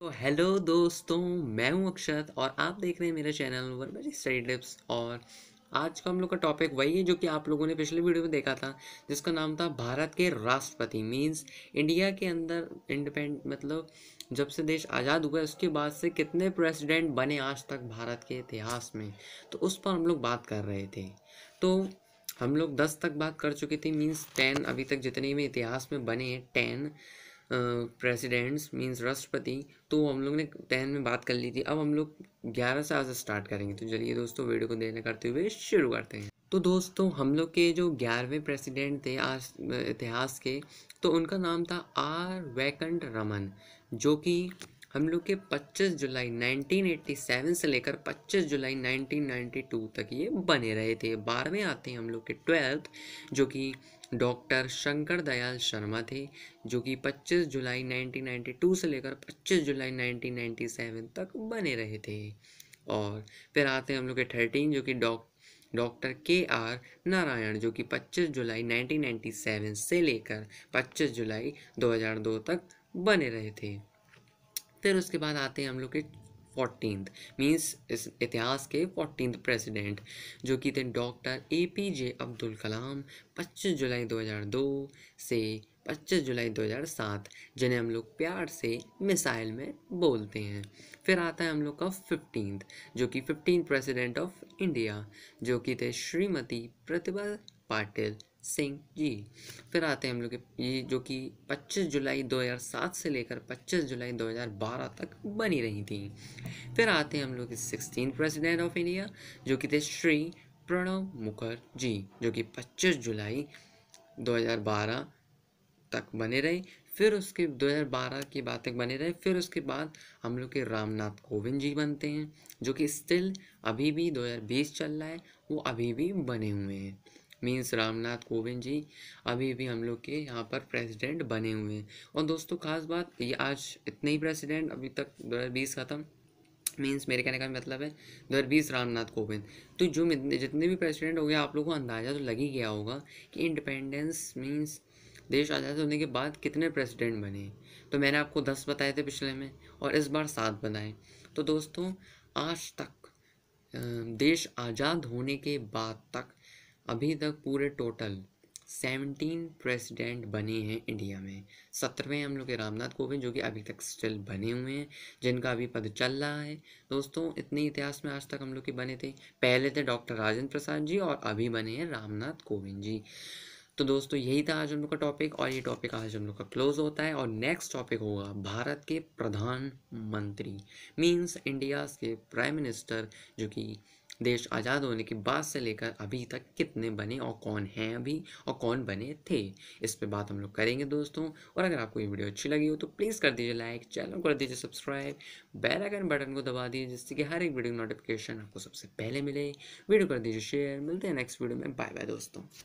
तो हेलो दोस्तों मैं हूं अक्षत और आप देख रहे हैं मेरा चैनल वर्बल स्टडी टिप्स और आज का हम लोग का टॉपिक वही है जो कि आप लोगों ने पिछले वीडियो में देखा था जिसका नाम था भारत के राष्ट्रपति मींस इंडिया के अंदर इंडिपेंड मतलब जब से देश आज़ाद हुआ उसके बाद से कितने प्रेसिडेंट बने आज तक भारत के इतिहास में तो उस पर हम लोग बात कर रहे थे तो हम लोग दस तक बात कर चुके थे मीन्स टेन अभी तक जितने भी इतिहास में बने हैं टेन प्रेसिडेंट्स मीन्स राष्ट्रपति तो हम लोग ने टेन में बात कर ली थी अब हम लोग ग्यारह से आज स्टार्ट करेंगे तो चलिए दोस्तों वीडियो को देने करते हुए शुरू करते हैं तो दोस्तों हम लोग के जो ग्यारहवें प्रेसिडेंट थे आज इतिहास के तो उनका नाम था आर वैकंट रमन जो कि हम लोग के 25 जुलाई 1987 से लेकर 25 जुलाई 1992 तक ये बने रहे थे बारहवें आते हैं हम लोग के ट्वेल्थ जो कि डॉक्टर शंकर दयाल शर्मा थे जो कि 25 जुलाई 1992 से लेकर 25 जुलाई 1997 तक बने रहे थे और फिर आते हैं हम लोग के थर्टीन जो कि doc doctor K R Narayan जो कि 25 जुलाई 1997 से लेकर 25 जुलाई 2002 तक बने रहे थे फिर उसके बाद आते हैं हम लोग के फोर्टीन मीन्स इस इतिहास के फोर्टीन प्रेसिडेंट जो कि थे doctor A P J Abdul Kalam 25 जुलाई 2002 से 25 जुलाई 2007 जिन्हें हम लोग प्यार से मिसाइल में बोलते हैं फिर आता है हम लोग का फिफ्टीन जो कि फिफ्टीन प्रेसिडेंट ऑफ इंडिया जो कि थे श्रीमती प्रतिभा पाटिल सिंह जी फिर आते हैं हम लोग ये जो कि 25 जुलाई 2007 से लेकर 25 जुलाई 2012 तक बनी रही थी फिर आते हैं हम लोग सिक्सटीन प्रेसिडेंट ऑफ इंडिया जो कि थे श्री प्रणव मुखर्जी जो कि 25 जुलाई 2012 तक बने रहे फिर उसके 2012 की बात तक बने रहे फिर उसके बाद हम लोग के रामनाथ कोविंद जी बनते हैं जो कि स्टिल अभी भी 2020 चल रहा है वो अभी भी बने हुए हैं मीन्स रामनाथ कोविंद जी अभी भी हम लोग के यहाँ पर प्रेसिडेंट बने हुए हैं और दोस्तों खास बात ये आज इतने ही प्रेसिडेंट अभी तक दो हज़ार बीस ख़त्म मीन्स मेरे कहने का मतलब है दो हज़ार बीस रामनाथ कोविंद तो जो जितने भी प्रेसिडेंट हो गए आप लोगों को अंदाज़ा तो लग ही गया होगा कि इंडिपेंडेंस मीन्स देश आज़ाद होने के बाद कितने प्रेसिडेंट बने तो मैंने आपको दस बताए थे पिछले में और इस बार सात बनाए तो दोस्तों आज तक देश आज़ाद होने के बाद तक अभी तक पूरे टोटल सेवनटीन प्रेसिडेंट बने हैं इंडिया में सत्रहवें हम लोग के रामनाथ कोविंद जो कि अभी तक स्टिल बने हुए हैं जिनका अभी पद चल रहा है दोस्तों इतने इतिहास में आज तक हम लोग के बने थे पहले थे डॉक्टर राजेंद्र प्रसाद जी और अभी बने हैं रामनाथ कोविंद जी तो दोस्तों यही था आज हम लोग का टॉपिक और ये टॉपिक आज हम लोग का क्लोज होता है और नेक्स्ट टॉपिक होगा भारत के प्रधानमंत्री मीन्स इंडिया के प्राइम मिनिस्टर जो कि देश आज़ाद होने के बाद से लेकर अभी तक कितने बने और कौन हैं अभी और कौन बने थे इस पर बात हम लोग करेंगे दोस्तों और अगर आपको ये वीडियो अच्छी लगी हो तो प्लीज़ कर दीजिए लाइक चैनल कर दीजिए सब्सक्राइब बेल आइकन बटन को दबा दीजिए जिससे कि हर एक वीडियो नोटिफिकेशन आपको सबसे पहले मिले वीडियो कर दीजिए शेयर मिलते हैं नेक्स्ट वीडियो में बाय बाय दोस्तों